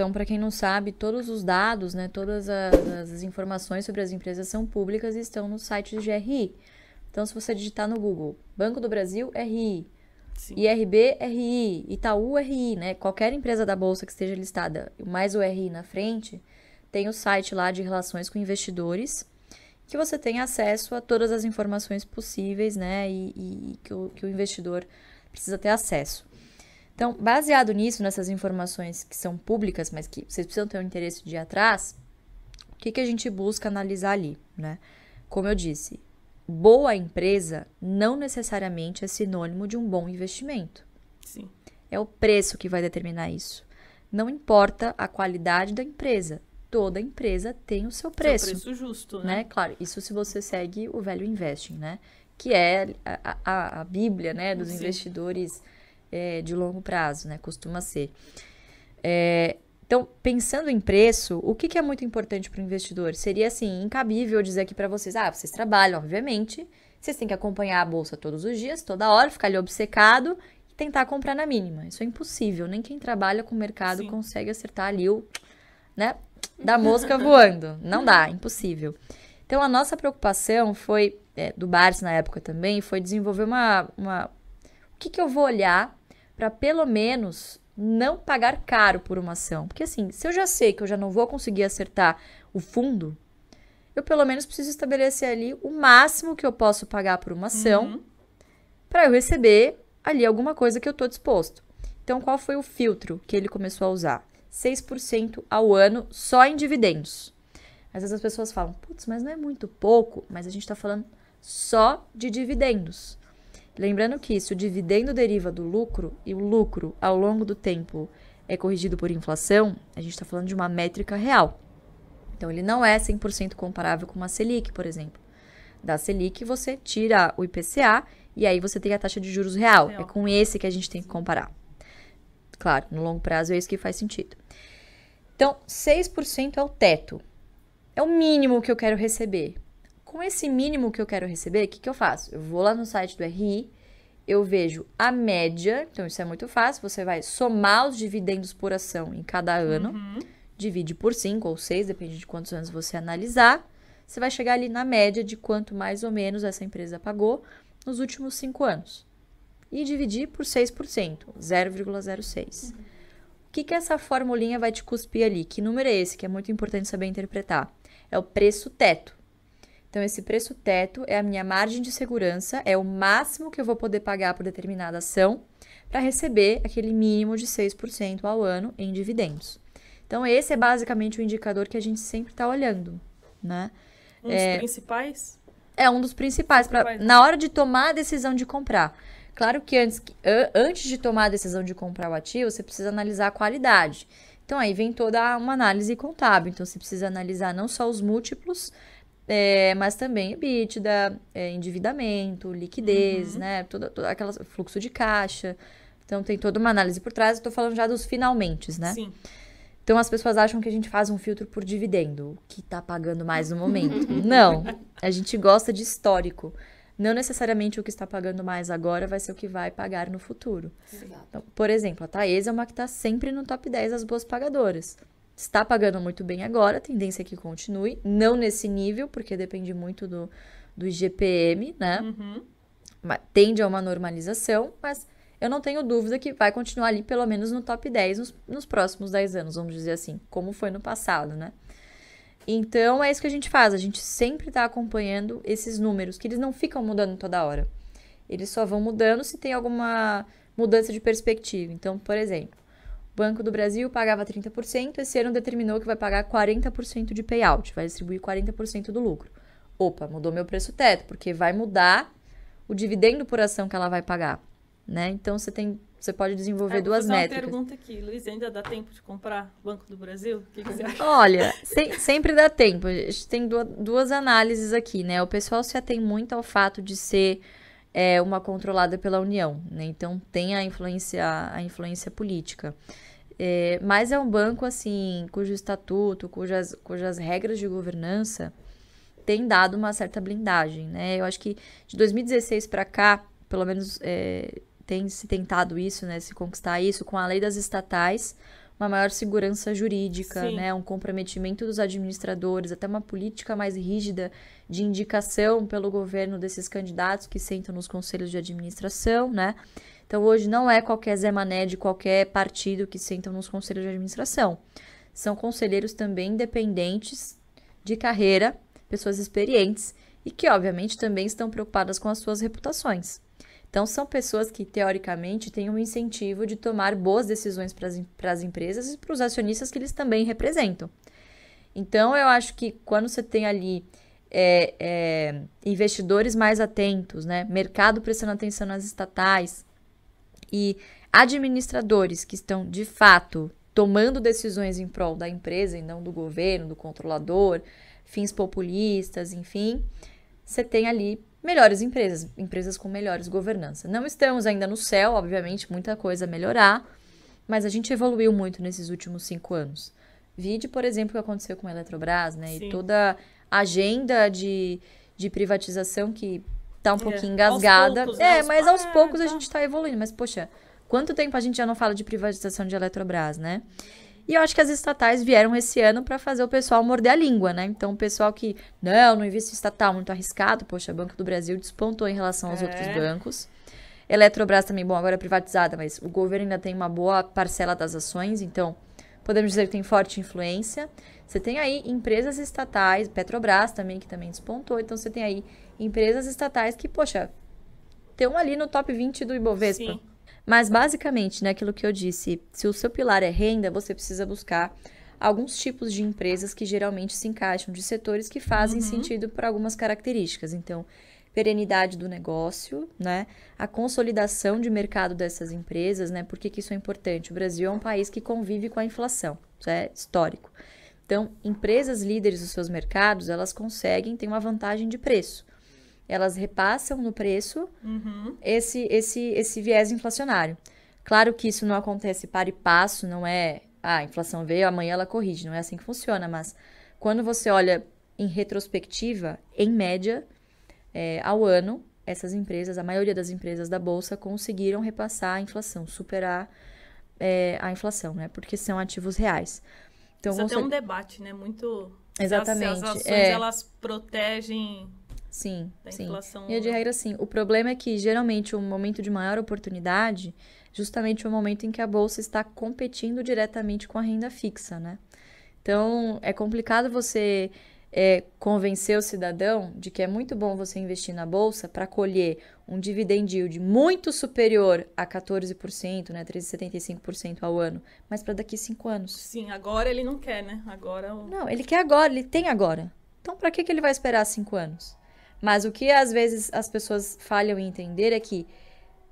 Então, para quem não sabe, todos os dados, né, todas as, as informações sobre as empresas são públicas e estão no site do GRI. Então, se você digitar no Google Banco do Brasil, RI, Sim. IRB, RI, Itaú, RI, né? Qualquer empresa da Bolsa que esteja listada mais o RI na frente, tem o site lá de relações com investidores, que você tem acesso a todas as informações possíveis, né? E, e que, o, que o investidor precisa ter acesso. Então, baseado nisso, nessas informações que são públicas, mas que vocês precisam ter o um interesse de ir atrás, o que, que a gente busca analisar ali, né? Como eu disse, boa empresa não necessariamente é sinônimo de um bom investimento. Sim. É o preço que vai determinar isso. Não importa a qualidade da empresa, toda empresa tem o seu preço. Seu preço justo, né? né? Claro, isso se você segue o velho investing, né? Que é a, a, a bíblia, né, dos Sim. investidores é, de longo prazo, né? Costuma ser. É, então, pensando em preço, o que, que é muito importante para o investidor? Seria assim, incabível dizer aqui para vocês, ah, vocês trabalham, obviamente, vocês têm que acompanhar a bolsa todos os dias, toda hora, ficar ali obcecado e tentar comprar na mínima. Isso é impossível, nem quem trabalha com o mercado Sim. consegue acertar ali o, né, da mosca voando. Não dá, impossível. Então, a nossa preocupação foi, é, do Bars na época também, foi desenvolver uma, uma o que, que eu vou olhar para pelo menos não pagar caro por uma ação. Porque assim, se eu já sei que eu já não vou conseguir acertar o fundo, eu pelo menos preciso estabelecer ali o máximo que eu posso pagar por uma ação uhum. para eu receber ali alguma coisa que eu estou disposto. Então, qual foi o filtro que ele começou a usar? 6% ao ano só em dividendos. Às vezes as pessoas falam, putz, mas não é muito pouco, mas a gente está falando só de dividendos. Lembrando que se o dividendo deriva do lucro e o lucro ao longo do tempo é corrigido por inflação, a gente está falando de uma métrica real. Então ele não é 100% comparável com uma Selic, por exemplo. Da Selic você tira o IPCA e aí você tem a taxa de juros real. É com esse que a gente tem que comparar. Claro, no longo prazo é isso que faz sentido. Então, 6% é o teto. É o mínimo que eu quero receber com esse mínimo que eu quero receber, o que, que eu faço? Eu vou lá no site do RI, eu vejo a média, então isso é muito fácil, você vai somar os dividendos por ação em cada ano, uhum. divide por 5 ou 6, depende de quantos anos você analisar, você vai chegar ali na média de quanto mais ou menos essa empresa pagou nos últimos 5 anos. E dividir por 6%, 0,06. Uhum. O que, que essa formulinha vai te cuspir ali? Que número é esse que é muito importante saber interpretar? É o preço teto. Então, esse preço teto é a minha margem de segurança, é o máximo que eu vou poder pagar por determinada ação para receber aquele mínimo de 6% ao ano em dividendos. Então, esse é basicamente o indicador que a gente sempre está olhando, né? Um dos é, principais? É um dos principais, principais. Né? na hora de tomar a decisão de comprar. Claro que antes, antes de tomar a decisão de comprar o ativo, você precisa analisar a qualidade. Então, aí vem toda uma análise contábil. Então, você precisa analisar não só os múltiplos, é, mas também EBITDA, é, endividamento, liquidez, uhum. né? Todo, todo fluxo de caixa. Então tem toda uma análise por trás. eu Estou falando já dos finalmente, né? Sim. Então as pessoas acham que a gente faz um filtro por dividendo, o que está pagando mais no momento. não, a gente gosta de histórico. Não necessariamente o que está pagando mais agora vai ser o que vai pagar no futuro. Exato. Então, por exemplo, a Taesa é uma que está sempre no top 10 das boas pagadoras está pagando muito bem agora, a tendência é que continue, não nesse nível, porque depende muito do, do IGPM, né? Uhum. Tende a uma normalização, mas eu não tenho dúvida que vai continuar ali pelo menos no top 10 nos, nos próximos 10 anos, vamos dizer assim, como foi no passado, né? Então é isso que a gente faz, a gente sempre está acompanhando esses números, que eles não ficam mudando toda hora. Eles só vão mudando se tem alguma mudança de perspectiva. Então, por exemplo, Banco do Brasil pagava 30%, esse ano determinou que vai pagar 40% de payout, vai distribuir 40% do lucro. Opa, mudou meu preço teto, porque vai mudar o dividendo por ação que ela vai pagar, né? Então você tem você pode desenvolver ah, duas métricas. Uma pergunta aqui, Luiz, ainda dá tempo de comprar Banco do Brasil? Que Olha, se, sempre dá tempo. A gente tem duas, duas análises aqui, né? O pessoal se atém muito ao fato de ser é uma controlada pela União, né? Então tem a influência, a influência política. É, mas é um banco assim, cujo estatuto, cujas, cujas regras de governança têm dado uma certa blindagem, né? Eu acho que de 2016 para cá, pelo menos é, tem se tentado isso, né? Se conquistar isso com a lei das estatais, uma maior segurança jurídica, Sim. né? Um comprometimento dos administradores, até uma política mais rígida de indicação pelo governo desses candidatos que sentam nos conselhos de administração, né? Então hoje não é qualquer Zé Mané de qualquer partido que sentam nos conselhos de administração. São conselheiros também independentes de carreira, pessoas experientes e que obviamente também estão preocupadas com as suas reputações. Então, são pessoas que, teoricamente, têm um incentivo de tomar boas decisões para as empresas e para os acionistas que eles também representam. Então, eu acho que quando você tem ali é, é, investidores mais atentos, né, mercado prestando atenção nas estatais e administradores que estão, de fato, tomando decisões em prol da empresa e não do governo, do controlador, fins populistas, enfim, você tem ali melhores empresas, empresas com melhores governança. Não estamos ainda no céu, obviamente, muita coisa a melhorar, mas a gente evoluiu muito nesses últimos cinco anos. Vide, por exemplo, o que aconteceu com a Eletrobras, né? Sim. E toda a agenda de, de privatização que tá um é, pouquinho engasgada. Poucos, né, é, mas aos poucos a é, gente está tá evoluindo. Mas, poxa, quanto tempo a gente já não fala de privatização de Eletrobras, né? E eu acho que as estatais vieram esse ano para fazer o pessoal morder a língua, né? Então, o pessoal que, não, não investe estatal, muito arriscado, poxa, Banco do Brasil despontou em relação aos é. outros bancos. Eletrobras também, bom, agora é privatizada, mas o governo ainda tem uma boa parcela das ações, então podemos dizer que tem forte influência. Você tem aí empresas estatais, Petrobras também, que também despontou, então você tem aí empresas estatais que, poxa, tem um ali no top 20 do Ibovespa. Sim. Mas basicamente, né aquilo que eu disse, se o seu pilar é renda, você precisa buscar alguns tipos de empresas que geralmente se encaixam de setores que fazem uhum. sentido para algumas características. Então, perenidade do negócio, né? A consolidação de mercado dessas empresas, né? Por que, que isso é importante? O Brasil é um país que convive com a inflação, isso é histórico. Então, empresas líderes dos seus mercados, elas conseguem ter uma vantagem de preço elas repassam no preço uhum. esse, esse, esse viés inflacionário. Claro que isso não acontece para e passo, não é ah, a inflação veio, amanhã ela corrige, não é assim que funciona, mas quando você olha em retrospectiva, em média, é, ao ano, essas empresas, a maioria das empresas da Bolsa, conseguiram repassar a inflação, superar é, a inflação, né? Porque são ativos reais. Então, Isso é consegue... até um debate, né? Muito... Exatamente. As, as ações, é... elas protegem Sim, da sim. Inflação... E de regra, sim. O problema é que, geralmente, o momento de maior oportunidade, justamente o momento em que a bolsa está competindo diretamente com a renda fixa, né? Então, é complicado você é, convencer o cidadão de que é muito bom você investir na bolsa para colher um dividend yield muito superior a 14%, né, 13,75% ao ano, mas para daqui cinco anos. Sim, agora ele não quer, né? Agora o... Não, ele quer agora, ele tem agora. Então, para que, que ele vai esperar cinco anos? Mas o que às vezes as pessoas falham em entender é que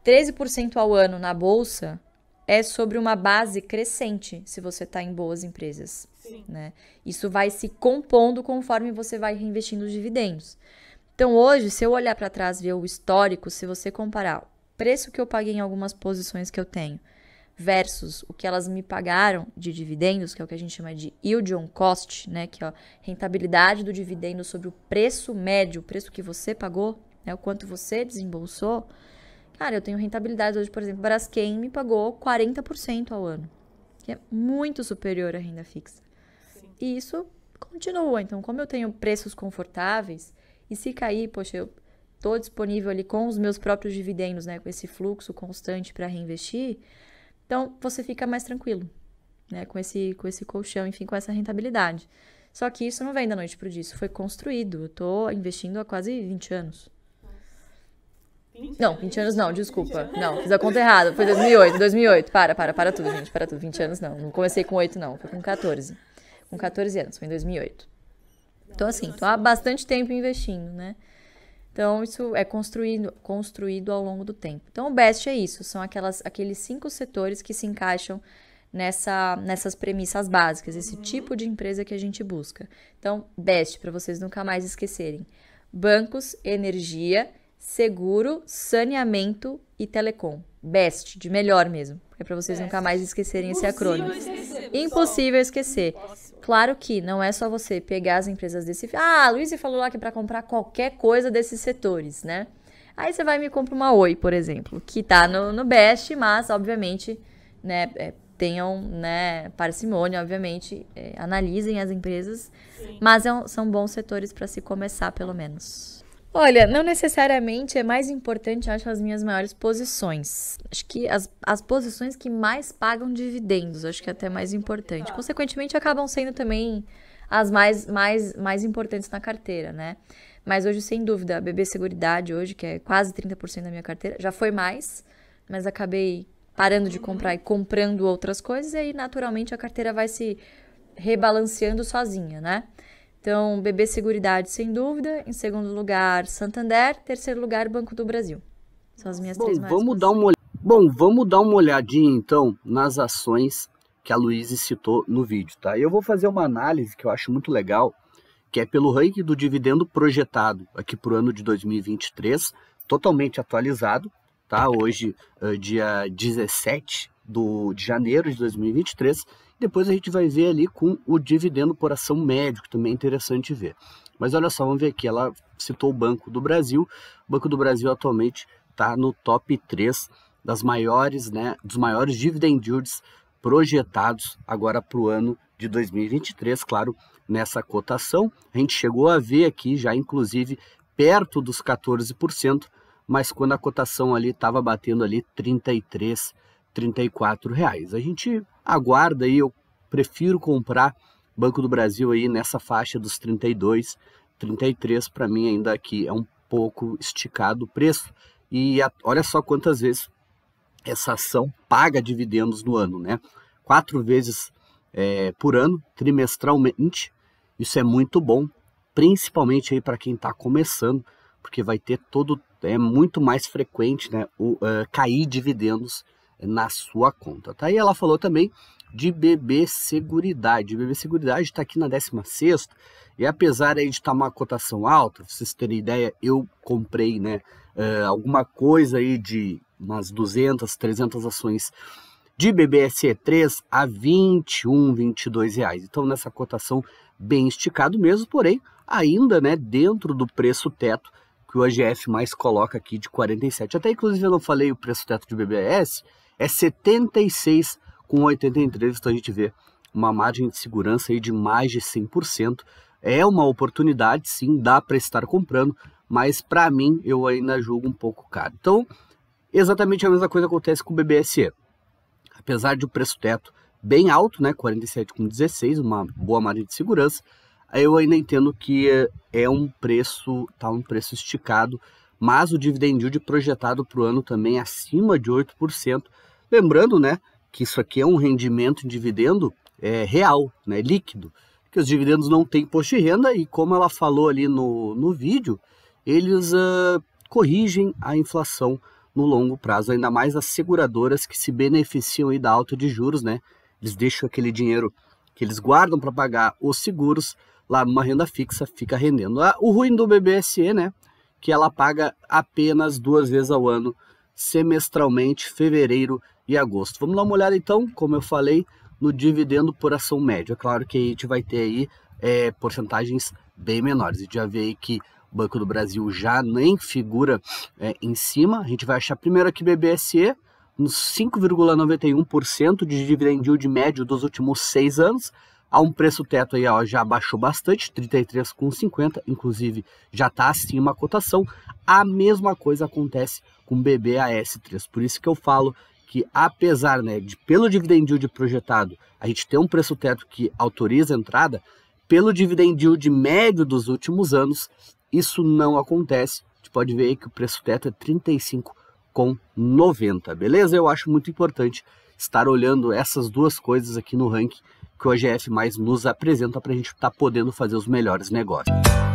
13% ao ano na bolsa é sobre uma base crescente, se você está em boas empresas. Sim. Né? Isso vai se compondo conforme você vai reinvestindo os dividendos. Então, hoje, se eu olhar para trás e ver o histórico, se você comparar o preço que eu paguei em algumas posições que eu tenho versus o que elas me pagaram de dividendos, que é o que a gente chama de yield on cost, né, que é a rentabilidade do dividendo sobre o preço médio, o preço que você pagou, né, o quanto você desembolsou. Cara, eu tenho rentabilidade hoje, por exemplo, Braskem me pagou 40% ao ano, que é muito superior à renda fixa. Sim. E isso continua. Então, como eu tenho preços confortáveis, e se cair, poxa, eu tô disponível ali com os meus próprios dividendos, né, com esse fluxo constante para reinvestir, então, você fica mais tranquilo, né? Com esse, com esse colchão, enfim, com essa rentabilidade. Só que isso não vem da noite pro dia, isso foi construído. Eu tô investindo há quase 20 anos. 20 não, 20 anos não, desculpa. Não, fiz a conta errada. Foi 2008, 2008. Para, para, para tudo, gente, para tudo. 20 anos não. Não comecei com 8, não. Foi com 14. Com 14 anos, foi em 2008. Então, assim, tô há bastante tempo investindo, né? Então, isso é construído, construído ao longo do tempo. Então, o BEST é isso, são aquelas, aqueles cinco setores que se encaixam nessa, nessas premissas básicas, esse uhum. tipo de empresa que a gente busca. Então, BEST, para vocês nunca mais esquecerem: bancos, energia, seguro, saneamento e telecom. BEST, de melhor mesmo. É para vocês Best. nunca mais esquecerem Impossível esse acrônimo. Esquecer, Impossível esquecer. Impossível. Claro que não é só você pegar as empresas desse. Ah, a Luísa falou lá que é para comprar qualquer coisa desses setores, né? Aí você vai e me compra uma Oi, por exemplo, que tá no, no Best, mas obviamente, né, é, tenham, né, parcimônia, obviamente, é, analisem as empresas, Sim. mas é um, são bons setores para se começar, pelo menos. Olha, não necessariamente é mais importante, acho, as minhas maiores posições. Acho que as, as posições que mais pagam dividendos, acho que é até mais importante. Consequentemente, acabam sendo também as mais, mais, mais importantes na carteira, né? Mas hoje, sem dúvida, a BB Seguridade, hoje, que é quase 30% da minha carteira, já foi mais, mas acabei parando de comprar e comprando outras coisas, e aí, naturalmente, a carteira vai se rebalanceando sozinha, né? Então, BB Seguridade, sem dúvida. Em segundo lugar, Santander. Terceiro lugar, Banco do Brasil. São as minhas Bom, três vamos dar uma Bom, vamos dar uma olhadinha então nas ações que a Luísa citou no vídeo, tá? Eu vou fazer uma análise que eu acho muito legal, que é pelo ranking do dividendo projetado aqui para o ano de 2023, totalmente atualizado, tá? Hoje, eh, dia 17 do, de janeiro de 2023, depois a gente vai ver ali com o dividendo por ação médio, que também é interessante ver. Mas olha só, vamos ver aqui, ela citou o Banco do Brasil. O Banco do Brasil atualmente está no top 3 das maiores, né, dos maiores dividend yields projetados agora para o ano de 2023, claro, nessa cotação. A gente chegou a ver aqui já, inclusive, perto dos 14%, mas quando a cotação ali estava batendo ali 33, 34 reais. A gente aguarda aí, eu prefiro comprar Banco do Brasil aí nessa faixa dos 32, 33 para mim ainda aqui é um pouco esticado o preço. E a, olha só quantas vezes essa ação paga dividendos no ano, né? Quatro vezes é, por ano, trimestralmente. Isso é muito bom, principalmente aí para quem está começando, porque vai ter todo é muito mais frequente, né? O uh, cair dividendos na sua conta, tá? E ela falou também de BB Seguridade. BB Seguridade está aqui na 16 e apesar aí de estar tá uma cotação alta, pra vocês terem ideia, eu comprei, né, uh, alguma coisa aí de umas 200, 300 ações de BBSE3 a 21, 22 reais. Então nessa cotação bem esticado mesmo, porém ainda, né, dentro do preço teto que o AGF mais coloca aqui de 47. Até inclusive eu não falei o preço teto de BBS, é 76,83. Então a gente vê uma margem de segurança aí de mais de 100%. É uma oportunidade, sim, dá para estar comprando, mas para mim eu ainda julgo um pouco caro. Então, exatamente a mesma coisa acontece com o BBSE. Apesar de o preço teto bem alto, né, 47,16, uma boa margem de segurança, eu ainda entendo que é um preço, tá um preço esticado, mas o dividend yield projetado para o ano também é acima de 8%, Lembrando, né, que isso aqui é um rendimento em dividendo é, real, né, líquido, que os dividendos não têm imposto de renda e, como ela falou ali no, no vídeo, eles uh, corrigem a inflação no longo prazo, ainda mais as seguradoras que se beneficiam aí da alta de juros, né? Eles deixam aquele dinheiro que eles guardam para pagar os seguros lá numa renda fixa, fica rendendo. Ah, o ruim do BBSE, né? Que ela paga apenas duas vezes ao ano semestralmente, fevereiro e agosto. Vamos dar uma olhada então, como eu falei, no dividendo por ação média. É claro que a gente vai ter aí é, porcentagens bem menores. A gente já vê aí que o Banco do Brasil já nem figura é, em cima. A gente vai achar primeiro aqui BBSE, nos 5,91% de dividend yield médio dos últimos seis anos. A um preço teto aí ó, já baixou bastante, 33,50, inclusive já está acima a cotação. A mesma coisa acontece com BBAS3. Por isso que eu falo que apesar né, de pelo dividend yield projetado a gente ter um preço teto que autoriza a entrada, pelo dividend yield médio dos últimos anos, isso não acontece. A gente pode ver que o preço teto é 35,90, beleza? Eu acho muito importante estar olhando essas duas coisas aqui no ranking que o AGF mais nos apresenta para a gente estar tá podendo fazer os melhores negócios.